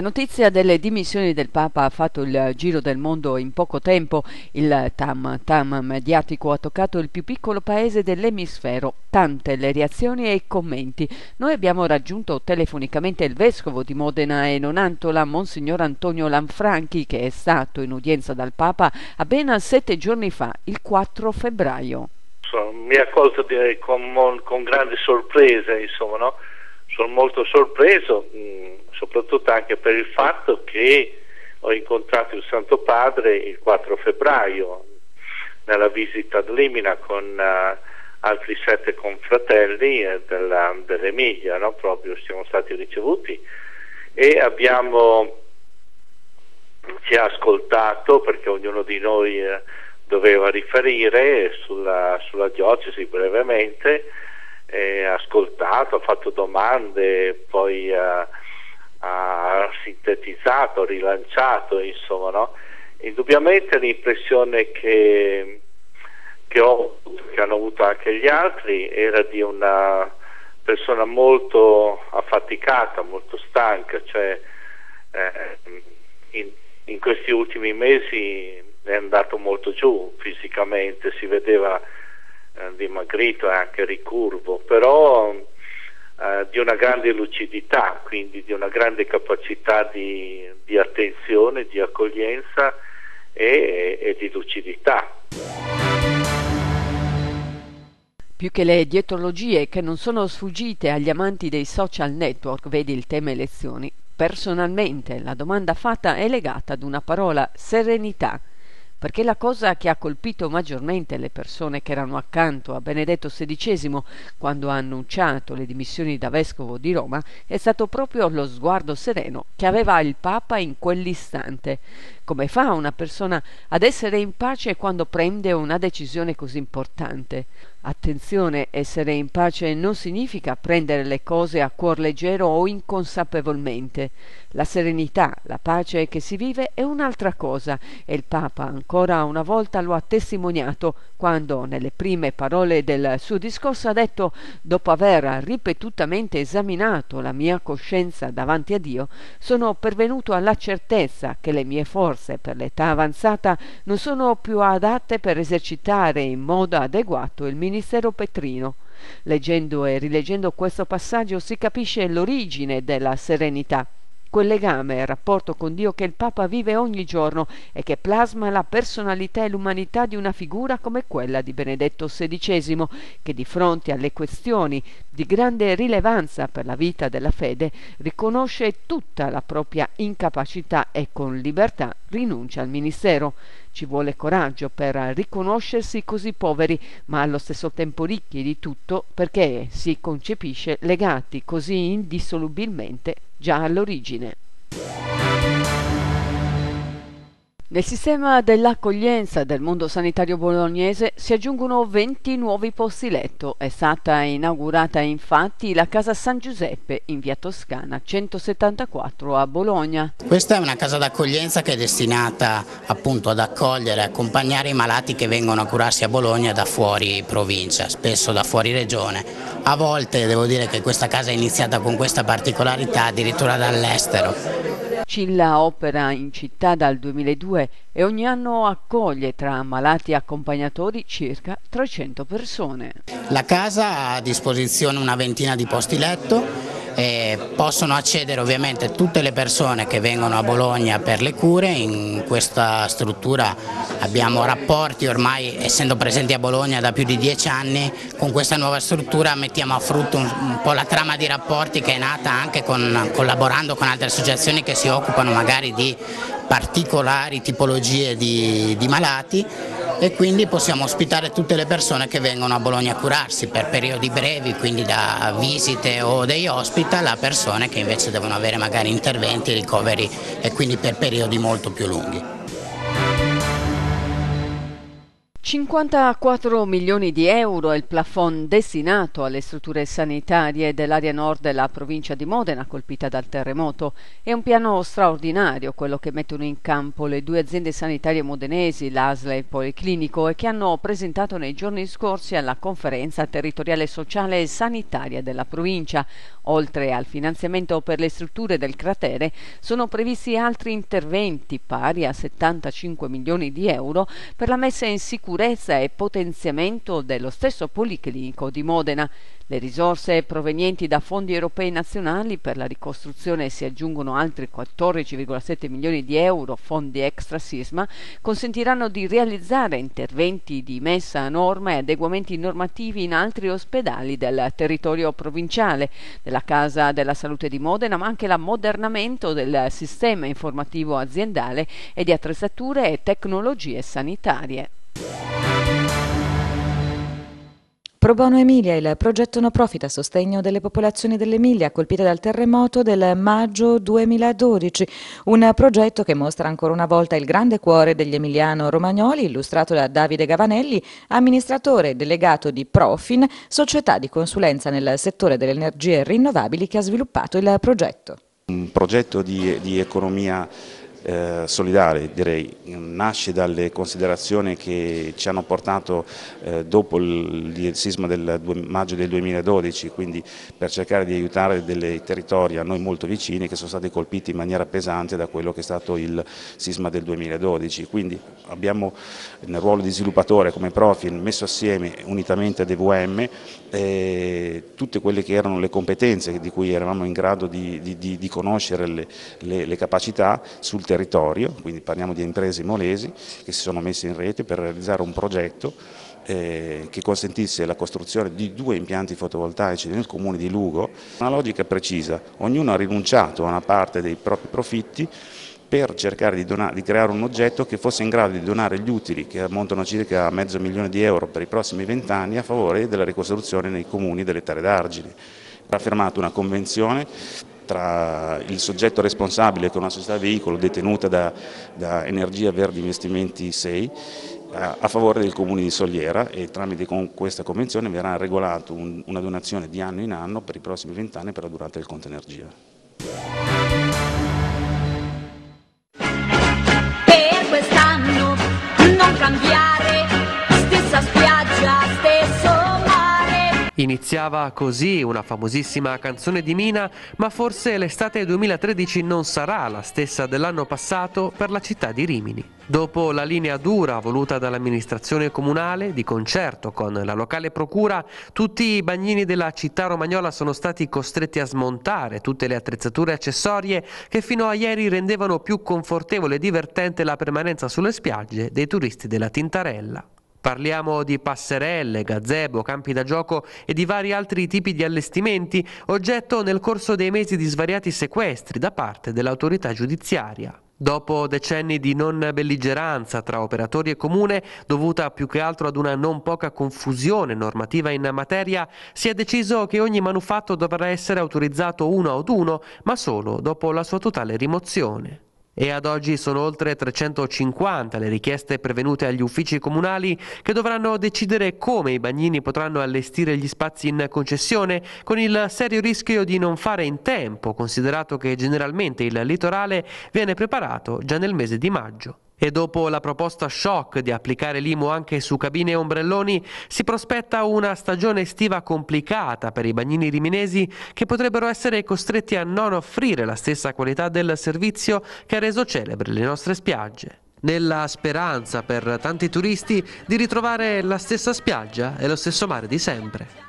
La notizia delle dimissioni del Papa ha fatto il giro del mondo in poco tempo. Il tam tam mediatico ha toccato il più piccolo paese dell'emisfero. Tante le reazioni e i commenti. Noi abbiamo raggiunto telefonicamente il vescovo di Modena e Nonantola, Monsignor Antonio Lanfranchi, che è stato in udienza dal Papa appena sette giorni fa, il 4 febbraio. Mi ha accolto con, con grande sorpresa, insomma, no? sono molto sorpreso, mh, mm, soprattutto anche per il fatto che ho incontrato il Santo Padre il 4 febbraio nella visita ad Limina con uh, altri sette confratelli eh, della, dell'Emilia, no? proprio siamo stati ricevuti e abbiamo ci ha ascoltato perché ognuno di noi eh, doveva riferire sulla, sulla diocesi brevemente eh, ascoltato, ha fatto domande, poi ha, eh, ha sintetizzato, rilanciato, insomma, no? Indubbiamente l'impressione che, che, ho, che hanno avuto anche gli altri, era di una persona molto affaticata, molto stanca, cioè eh, in, in questi ultimi mesi è andato molto giù fisicamente, si vedeva eh, dimagrito e anche ricurvo, però eh, di una grande lucidità, quindi di una grande capacità di, di attenzione, di accoglienza e, e di lucidità più che le dietrologie che non sono sfuggite agli amanti dei social network, vedi il tema elezioni. Personalmente la domanda fatta è legata ad una parola serenità perché la cosa che ha colpito maggiormente le persone che erano accanto a Benedetto XVI quando ha annunciato le dimissioni da vescovo di Roma è stato proprio lo sguardo sereno che aveva il Papa in quell'istante, come fa una persona ad essere in pace quando prende una decisione così importante? Attenzione, essere in pace non significa prendere le cose a cuor leggero o inconsapevolmente. La serenità, la pace che si vive è un'altra cosa e il Papa ancora una volta lo ha testimoniato quando nelle prime parole del suo discorso ha detto dopo aver ripetutamente esaminato la mia coscienza davanti a Dio, sono pervenuto alla certezza che le mie forze risorse per l'età avanzata non sono più adatte per esercitare in modo adeguato il ministero petrino. Leggendo e rileggendo questo passaggio si capisce l'origine della serenità quel legame e rapporto con Dio che il Papa vive ogni giorno e che plasma la personalità e l'umanità di una figura come quella di Benedetto XVI, che di fronte alle questioni di grande rilevanza per la vita della fede, riconosce tutta la propria incapacità e con libertà rinuncia al ministero. Ci vuole coraggio per riconoscersi così poveri, ma allo stesso tempo ricchi di tutto, perché si concepisce legati così indissolubilmente già all'origine. Nel sistema dell'accoglienza del mondo sanitario bolognese si aggiungono 20 nuovi posti letto. È stata inaugurata infatti la Casa San Giuseppe in via Toscana 174 a Bologna. Questa è una casa d'accoglienza che è destinata appunto ad accogliere e accompagnare i malati che vengono a curarsi a Bologna da fuori provincia, spesso da fuori regione. A volte devo dire che questa casa è iniziata con questa particolarità addirittura dall'estero Scilla opera in città dal 2002 e ogni anno accoglie tra malati e accompagnatori circa 300 persone. La casa ha a disposizione una ventina di posti letto eh, possono accedere ovviamente tutte le persone che vengono a Bologna per le cure, in questa struttura abbiamo rapporti ormai essendo presenti a Bologna da più di dieci anni, con questa nuova struttura mettiamo a frutto un, un po' la trama di rapporti che è nata anche con, collaborando con altre associazioni che si occupano magari di particolari tipologie di, di malati e quindi possiamo ospitare tutte le persone che vengono a Bologna a curarsi per periodi brevi, quindi da visite o dei hospital a persone che invece devono avere magari interventi, ricoveri e quindi per periodi molto più lunghi. 54 milioni di euro è il plafond destinato alle strutture sanitarie dell'area nord della provincia di Modena colpita dal terremoto. È un piano straordinario quello che mettono in campo le due aziende sanitarie modenesi, l'ASLA e il Policlinico, e che hanno presentato nei giorni scorsi alla conferenza territoriale sociale e sanitaria della provincia. Oltre al finanziamento per le strutture del cratere, sono previsti altri interventi pari a 75 milioni di euro per la messa in sicurezza sicurezza e potenziamento dello stesso Policlinico di Modena. Le risorse provenienti da fondi europei nazionali per la ricostruzione si aggiungono altri 14,7 milioni di euro fondi extra sisma, consentiranno di realizzare interventi di messa a norma e adeguamenti normativi in altri ospedali del territorio provinciale, della Casa della Salute di Modena, ma anche l'ammodernamento del sistema informativo aziendale e di attrezzature e tecnologie sanitarie. Pro Bono Emilia, il progetto no profit a sostegno delle popolazioni dell'Emilia colpite dal terremoto del maggio 2012, un progetto che mostra ancora una volta il grande cuore degli Emiliano Romagnoli, illustrato da Davide Gavanelli, amministratore delegato di Profin, società di consulenza nel settore delle energie rinnovabili che ha sviluppato il progetto. Un progetto di, di economia eh, solidale direi, nasce dalle considerazioni che ci hanno portato eh, dopo il, il, sisma del 2, maggio del 2012, quindi per cercare di aiutare dei territori a noi molto vicini che sono stati colpiti in maniera pesante da quello che è stato il sisma del 2012. Quindi abbiamo nel ruolo di sviluppatore come Profil messo assieme unitamente ad EVM eh, tutte quelle che erano le competenze di cui eravamo in grado di, di, di, di conoscere le, le, le capacità sul territorio, quindi parliamo di imprese molesi che si sono messe in rete per realizzare un progetto eh, che consentisse la costruzione di due impianti fotovoltaici nel comune di Lugo, una logica precisa, ognuno ha rinunciato a una parte dei propri profitti per cercare di, donare, di, creare un oggetto che fosse in grado di donare gli utili che ammontano circa mezzo milione di euro per i prossimi vent'anni a favore della ricostruzione nei comuni delle terre d'argine. Ha firmato una convenzione tra il soggetto responsabile che è una società veicolo detenuta da, da Energia Verdi Investimenti 6 a, favore del comune di Soliera e tramite con questa convenzione verrà regolata un, una donazione di anno in anno per i prossimi vent'anni per la durata del conto energia. Per quest'anno non cambiare Iniziava così una famosissima canzone di Mina, ma forse l'estate 2013 non sarà la stessa dell'anno passato per la città di Rimini. Dopo la linea dura voluta dall'amministrazione comunale, di concerto con la locale procura, tutti i bagnini della città romagnola sono stati costretti a smontare tutte le attrezzature accessorie che fino a ieri rendevano più confortevole e divertente la permanenza sulle spiagge dei turisti della Tintarella. Parliamo di passerelle, gazebo, campi da gioco e di vari altri tipi di allestimenti, oggetto nel corso dei mesi di svariati sequestri da parte dell'autorità giudiziaria. Dopo decenni di non belligeranza tra operatori e comune, dovuta più che altro ad una non poca confusione normativa in materia, si è deciso che ogni manufatto dovrà essere autorizzato uno ad uno, ma solo dopo la sua totale rimozione. E ad oggi sono oltre 350 le richieste pervenute agli uffici comunali che dovranno decidere come i bagnini potranno allestire gli spazi in concessione con il serio rischio di non fare in tempo, considerato che generalmente il litorale viene preparato già nel mese di maggio. E dopo la proposta shock di applicare l'IMU anche su cabine e ombrelloni, si prospetta una stagione estiva complicata per i bagnini riminesi che potrebbero essere costretti a non offrire la stessa qualità del servizio che ha reso celebre le nostre spiagge nella speranza per tanti turisti di ritrovare la stessa spiaggia e lo stesso mare di sempre.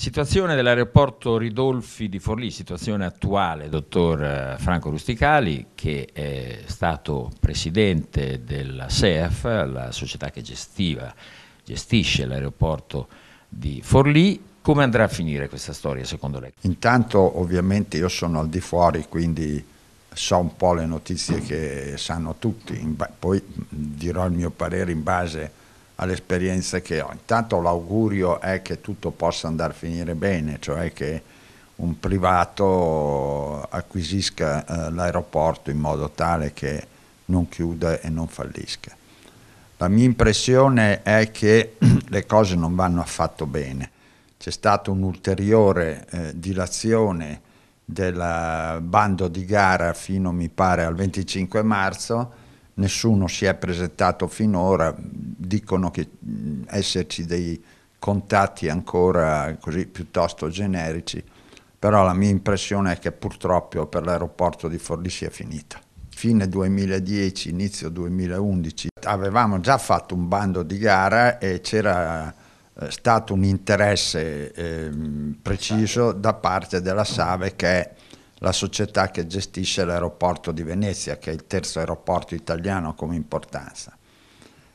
Situazione dell'aeroporto Ridolfi di Forlì, situazione attuale, dottor eh, Franco Rusticali, che è stato presidente della SEAF, la società che gestiva, gestisce l'aeroporto di Forlì. Come andrà a finire questa storia secondo lei? Intanto ovviamente io sono al di fuori, quindi so un po' le notizie che sanno tutti, poi dirò il mio parere in base a all'esperienza che ho. Intanto l'augurio è che tutto possa andare a finire bene, cioè che un privato acquisisca eh, l'aeroporto in modo tale che non chiuda e non fallisca. La mia impressione è che le cose non vanno affatto bene. C'è stata un'ulteriore eh, dilazione del bando di gara fino mi pare al 25 marzo nessuno si è presentato finora, dicono che esserci dei contatti ancora così piuttosto generici, però la mia impressione è che purtroppo per l'aeroporto di Forlì sia finita. Fine 2010, inizio 2011, avevamo già fatto un bando di gara e c'era eh, stato un interesse eh, preciso da parte della Save che è la società che gestisce l'aeroporto di Venezia, che è il terzo aeroporto italiano come importanza.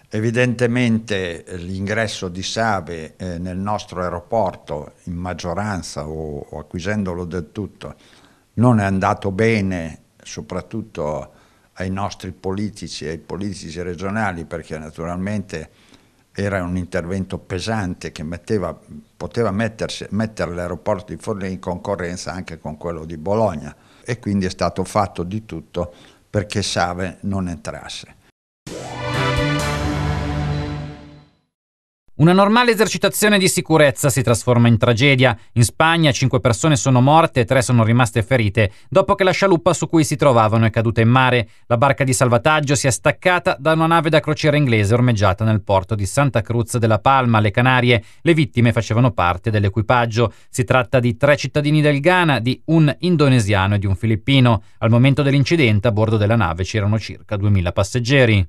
Evidentemente eh, l'ingresso di Save eh, nel nostro aeroporto, in maggioranza o, o, acquisendolo del tutto, non è andato bene, soprattutto ai nostri politici e ai politici regionali, perché naturalmente era un intervento pesante che metteva, poteva mettersi, mettere l'aeroporto di Forlì in concorrenza anche con quello di Bologna e quindi è stato fatto di tutto perché Save non entrasse. Una normale esercitazione di sicurezza si trasforma in tragedia. In Spagna cinque persone sono morte e tre sono rimaste ferite dopo che la scialuppa su cui si trovavano è caduta in mare. La barca di salvataggio si è staccata da una nave da crociera inglese ormeggiata nel porto di Santa Cruz de la Palma, alle Canarie. Le vittime facevano parte dell'equipaggio. Si tratta di tre cittadini del Ghana, di un indonesiano e di un filippino. Al momento dell'incidente a bordo della nave c'erano circa 2000 passeggeri.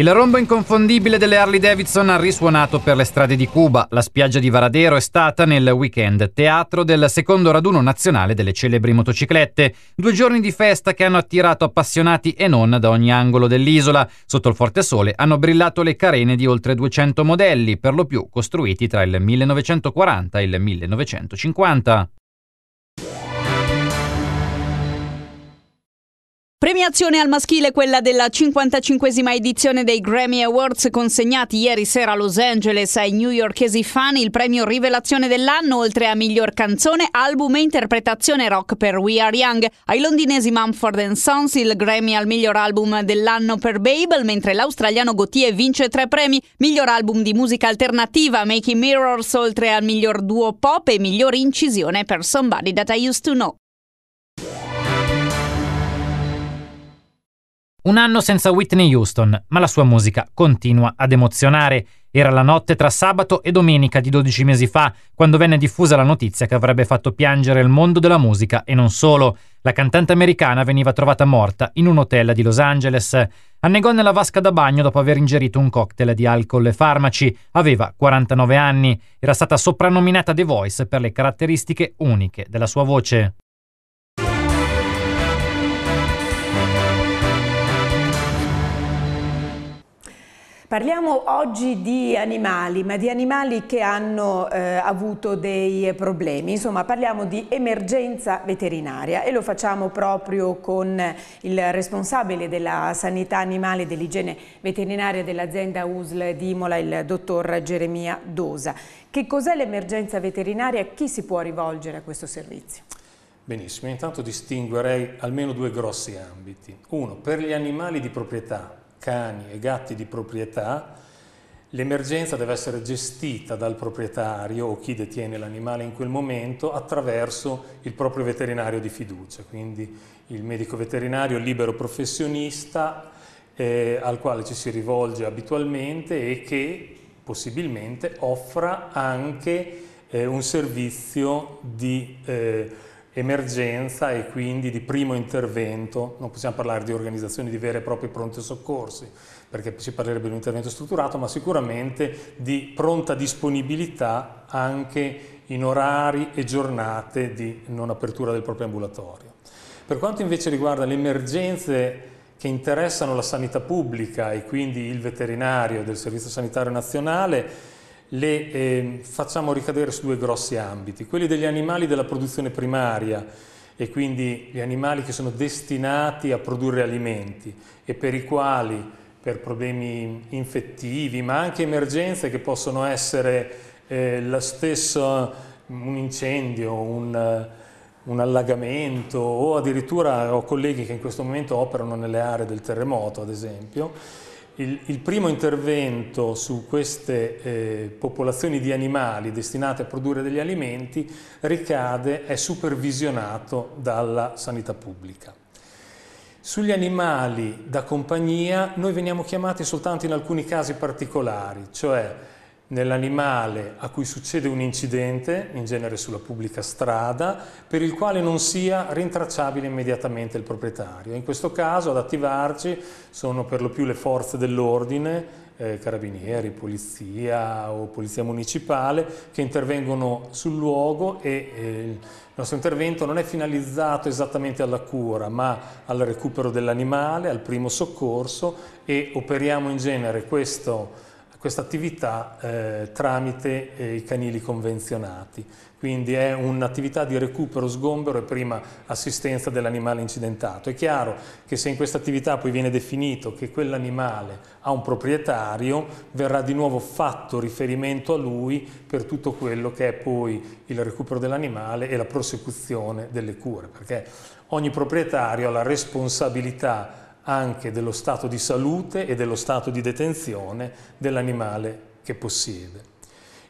Il rombo inconfondibile delle Harley Davidson ha risuonato per le strade di Cuba. La spiaggia di Varadero è stata nel weekend teatro del secondo raduno nazionale delle celebri motociclette. Due giorni di festa che hanno attirato appassionati e non da ogni angolo dell'isola. Sotto il forte sole hanno brillato le carene di oltre 200 modelli, per lo più costruiti tra il 1940 e il 1950. Premiazione al maschile quella della 55esima edizione dei Grammy Awards consegnati ieri sera a Los Angeles ai new yorkesi fan il premio rivelazione dell'anno oltre a miglior canzone, album e interpretazione rock per We Are Young, ai londinesi Mumford Sons il Grammy al miglior album dell'anno per Babel, mentre l'australiano Gauthier vince tre premi, miglior album di musica alternativa Making Mirrors oltre al miglior duo pop e miglior incisione per Somebody That I Used To Know. Un anno senza Whitney Houston, ma la sua musica continua ad emozionare. Era la notte tra sabato e domenica di 12 mesi fa, quando venne diffusa la notizia che avrebbe fatto piangere il mondo della musica e non solo. La cantante americana veniva trovata morta in un hotel di Los Angeles. Annegò nella vasca da bagno dopo aver ingerito un cocktail di alcol e farmaci. Aveva 49 anni. Era stata soprannominata The Voice per le caratteristiche uniche della sua voce. Parliamo oggi di animali, ma di animali che hanno eh, avuto dei problemi, insomma parliamo di emergenza veterinaria e lo facciamo proprio con il responsabile della sanità animale e dell'igiene veterinaria dell'azienda USL di Imola, il dottor Geremia Dosa. Che cos'è l'emergenza veterinaria e chi si può rivolgere a questo servizio? Benissimo, intanto distinguerei almeno due grossi ambiti. Uno, per gli animali di proprietà, cani e gatti di proprietà, l'emergenza deve essere gestita dal proprietario o chi detiene l'animale in quel momento attraverso il proprio veterinario di fiducia, quindi il medico veterinario libero professionista eh, al quale ci si rivolge abitualmente e che possibilmente offra anche eh, un servizio di eh, emergenza e quindi di primo intervento, non possiamo parlare di organizzazioni di vere e proprie pronti soccorsi, perché si parlerebbe di un intervento strutturato, ma sicuramente di pronta disponibilità anche in orari e giornate di non apertura del proprio ambulatorio. Per quanto invece riguarda le emergenze che interessano la sanità pubblica e quindi il veterinario del Servizio Sanitario Nazionale, le eh, facciamo ricadere su due grossi ambiti, quelli degli animali della produzione primaria e quindi gli animali che sono destinati a produrre alimenti e per i quali per problemi infettivi ma anche emergenze che possono essere eh, la stessa, un incendio, un, un allagamento o addirittura ho colleghi che in questo momento operano nelle aree del terremoto ad esempio il, il primo intervento su queste eh, popolazioni di animali destinate a produrre degli alimenti ricade, è supervisionato dalla sanità pubblica. Sugli animali da compagnia noi veniamo chiamati soltanto in alcuni casi particolari, cioè nell'animale a cui succede un incidente, in genere sulla pubblica strada, per il quale non sia rintracciabile immediatamente il proprietario. In questo caso ad attivarci sono per lo più le forze dell'ordine, eh, carabinieri, polizia o polizia municipale, che intervengono sul luogo e eh, il nostro intervento non è finalizzato esattamente alla cura, ma al recupero dell'animale, al primo soccorso e operiamo in genere questo questa attività eh, tramite eh, i canili convenzionati. Quindi è un'attività di recupero, sgombero e prima assistenza dell'animale incidentato. È chiaro che se in questa attività poi viene definito che quell'animale ha un proprietario, verrà di nuovo fatto riferimento a lui per tutto quello che è poi il recupero dell'animale e la prosecuzione delle cure, perché ogni proprietario ha la responsabilità anche dello stato di salute e dello stato di detenzione dell'animale che possiede.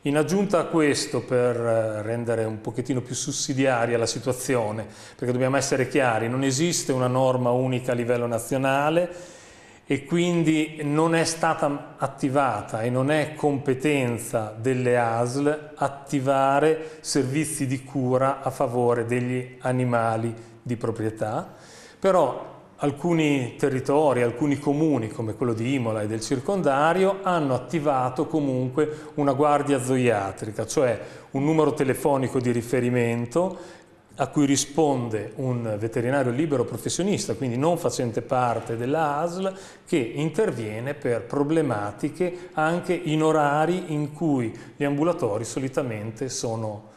In aggiunta a questo, per eh, rendere un pochettino più sussidiaria la situazione, perché dobbiamo essere chiari, non esiste una norma unica a livello nazionale e quindi non è stata attivata e non è competenza delle ASL attivare servizi di cura a favore degli animali di proprietà, però alcuni territori, alcuni comuni come quello di Imola e del circondario hanno attivato comunque una guardia zoiatrica, cioè un numero telefonico di riferimento a cui risponde un veterinario libero professionista, quindi non facente parte della ASL, che interviene per problematiche anche in orari in cui gli ambulatori solitamente sono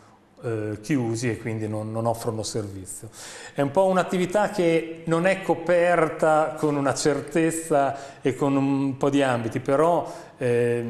eh, chiusi e quindi non, non, offrono servizio. È un po' un'attività che non è coperta con una certezza e con un po' di ambiti, però eh,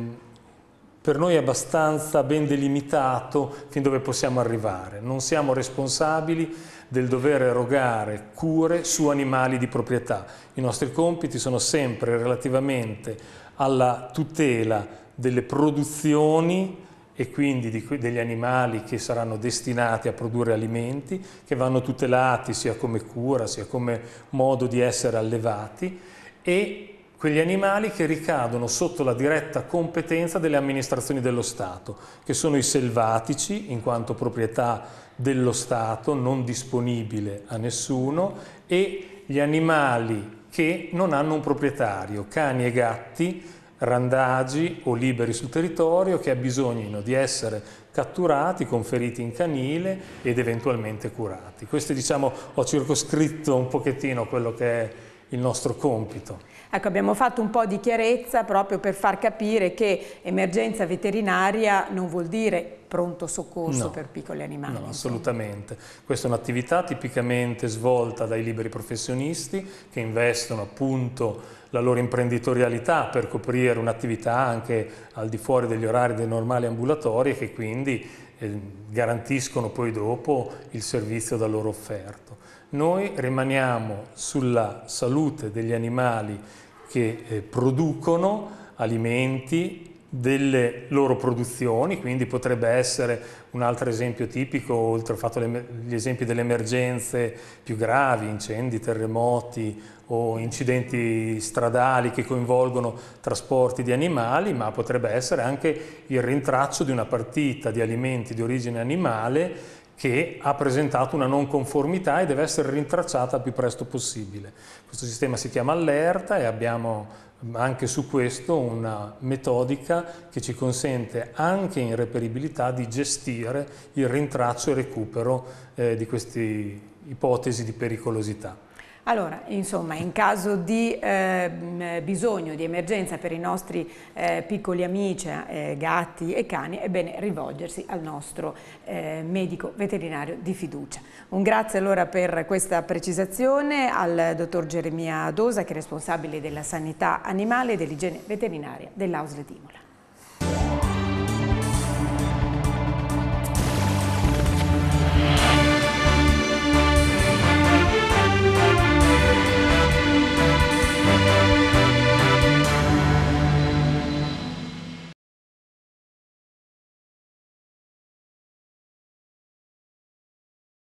per noi è abbastanza ben delimitato fin dove possiamo arrivare. Non siamo responsabili del dover erogare cure su animali di proprietà. I nostri compiti sono sempre relativamente alla tutela delle produzioni e quindi di, degli animali che saranno destinati a produrre alimenti, che vanno tutelati sia come cura, sia come modo di essere allevati e quegli animali che ricadono sotto la diretta competenza delle amministrazioni dello Stato, che sono i selvatici in quanto proprietà dello Stato non disponibile a nessuno e gli animali che non hanno un proprietario, cani e gatti randagi o liberi sul territorio che ha di essere catturati, conferiti in canile ed eventualmente curati. Questo diciamo ho circoscritto un pochettino quello che è il nostro compito. Ecco, abbiamo fatto un po' di chiarezza proprio per far capire che emergenza veterinaria non vuol dire pronto soccorso no, per piccoli animali. No, assolutamente. Questa è un'attività tipicamente svolta dai liberi professionisti che investono appunto la loro imprenditorialità per coprire un'attività anche al di fuori degli orari dei normali ambulatori e che quindi eh, garantiscono poi dopo il servizio da loro offerto. Noi rimaniamo sulla salute degli animali che eh, producono alimenti, delle loro produzioni, quindi potrebbe essere un altro esempio tipico, oltre al fatto gli esempi delle emergenze più gravi, incendi, terremoti o incidenti stradali che coinvolgono trasporti di animali, ma potrebbe essere anche il rintraccio di una partita di alimenti di origine animale che ha presentato una non conformità e deve essere rintracciata il più presto possibile. Questo sistema si chiama allerta e abbiamo anche su questo una metodica che ci consente anche in reperibilità di gestire il rintraccio e recupero eh, di queste ipotesi di pericolosità. Allora, insomma, in caso di eh, bisogno, di emergenza per i nostri eh, piccoli amici, eh, gatti e cani, è bene rivolgersi al nostro eh, medico veterinario di fiducia. Un grazie allora per questa precisazione al dottor Geremia Dosa, che è responsabile della sanità animale e dell'igiene veterinaria dell'Ausle d'Imola.